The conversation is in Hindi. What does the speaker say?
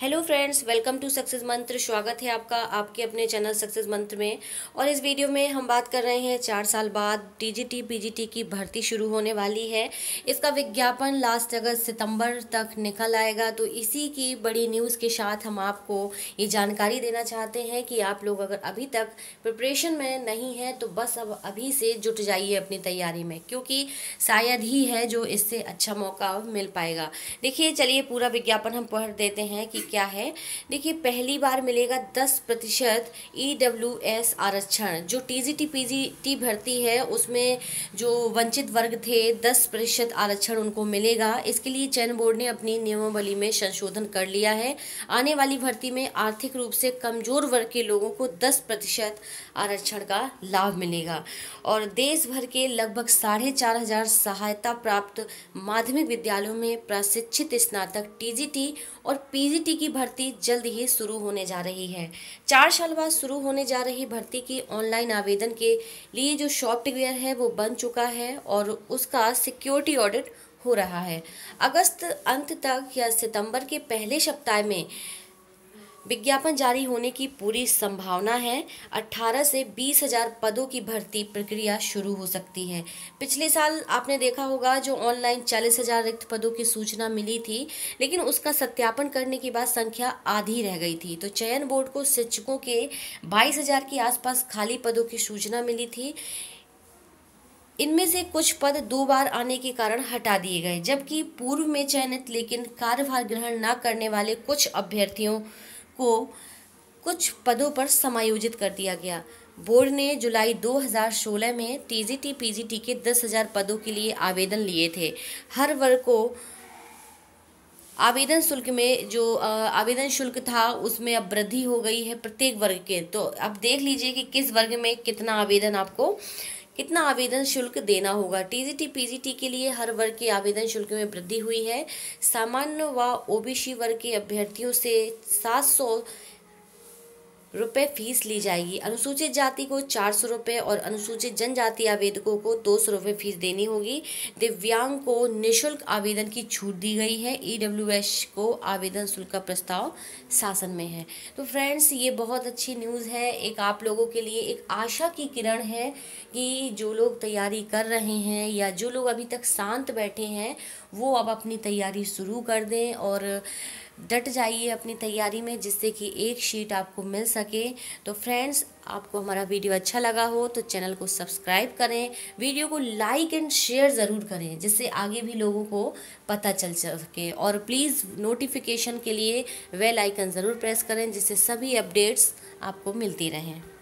hello friends welcome to success Mantra स्वागत है आपका आपके अपने चैनल सक्सेस मंत्र में और इस वीडियो में हम बात कर रहे हैं चार साल बाद डीजीटी पीजीटी की भर्ती शुरू होने वाली है इसका विज्ञापन लास्ट अगस्त सितंबर तक निकल आएगा तो इसी की बड़ी न्यूज़ के साथ हम आपको ये जानकारी देना चाहते हैं कि आप लोग अगर अभी तक प्रिपरेशन में नहीं हैं तो बस अब अभी से जुट जाइए अपनी तैयारी में क्योंकि शायद ही है जो इससे अच्छा मौका मिल पाएगा देखिए चलिए पूरा विज्ञापन हम पढ़ देते हैं कि क्या है देखिए पहली बार मिलेगा दस प्रतिशत ई डब्ल्यू एस आरक्षण जो T G T P G T भर्ती है उसमें जो वंचित वर्ग थे दस प्रतिशत आरक्षण उनको मिलेगा इसके लिए चयन बोर्ड ने अपनी नियमावली में संशोधन कर लिया है आने वाली भर्ती में आर्थिक रूप से कमजोर वर्ग के लोगों को दस प्रतिशत आरक्षण का लाभ मिलेगा और देश भर के लगभग साढ़े चार हजार सहायता प्राप्त माध्यमिक विद्यालयों में प्रशिक्षित स्नातक टीजीटी और पीजीटी की भर्ती जल्द ही शुरू होने जा रही है चार साल बाद शुरू होने जा रही भर्ती की ऑनलाइन आवेदन के लिए जो सॉफ्टवेयर है वो बन चुका है और उसका सिक्योरिटी ऑडिट हो रहा है अगस्त अंत तक या सितंबर के पहले सप्ताह में विज्ञापन जारी होने की पूरी संभावना है 18 से बीस हजार पदों की भर्ती प्रक्रिया शुरू हो सकती है पिछले साल आपने देखा होगा जो ऑनलाइन चालीस हजार रिक्त पदों की सूचना मिली थी लेकिन उसका सत्यापन करने के बाद संख्या आधी रह गई थी तो चयन बोर्ड को शिक्षकों के बाईस हजार के आसपास खाली पदों की सूचना मिली थी इनमें से कुछ पद दो बार आने के कारण हटा दिए गए जबकि पूर्व में चयनित लेकिन कार्यभार ग्रहण न करने वाले कुछ अभ्यर्थियों को कुछ पदों पर समायोजित कर दिया गया बोर्ड ने जुलाई 2016 में टीजीटी पीजीटी के 10,000 पदों के लिए आवेदन लिए थे हर वर्ग को आवेदन शुल्क में जो आवेदन शुल्क था उसमें अब वृद्धि हो गई है प्रत्येक वर्ग के तो अब देख लीजिए कि किस वर्ग में कितना आवेदन आपको कितना आवेदन शुल्क देना होगा टीजीटी पीजीटी के लिए हर वर्ग के आवेदन शुल्क में वृद्धि हुई है सामान्य व ओबीसी वर्ग के अभ्यर्थियों से सात रुपये फीस ली जाएगी अनुसूचित जाति को चार सौ रुपये और अनुसूचित जनजाति आवेदकों को दो सौ रुपये फीस देनी होगी दिव्यांग को निशुल्क आवेदन की छूट दी गई है ई e को आवेदन शुल्क का प्रस्ताव शासन में है तो फ्रेंड्स ये बहुत अच्छी न्यूज़ है एक आप लोगों के लिए एक आशा की किरण है कि जो लोग तैयारी कर रहे हैं या जो लोग अभी तक शांत बैठे हैं वो अब अपनी तैयारी शुरू कर दें और डट जाइए अपनी तैयारी में जिससे कि एक शीट आपको मिल सके तो फ्रेंड्स आपको हमारा वीडियो अच्छा लगा हो तो चैनल को सब्सक्राइब करें वीडियो को लाइक एंड शेयर ज़रूर करें जिससे आगे भी लोगों को पता चल सके और प्लीज़ नोटिफिकेशन के लिए वेल आइकन ज़रूर प्रेस करें जिससे सभी अपडेट्स आपको मिलती रहें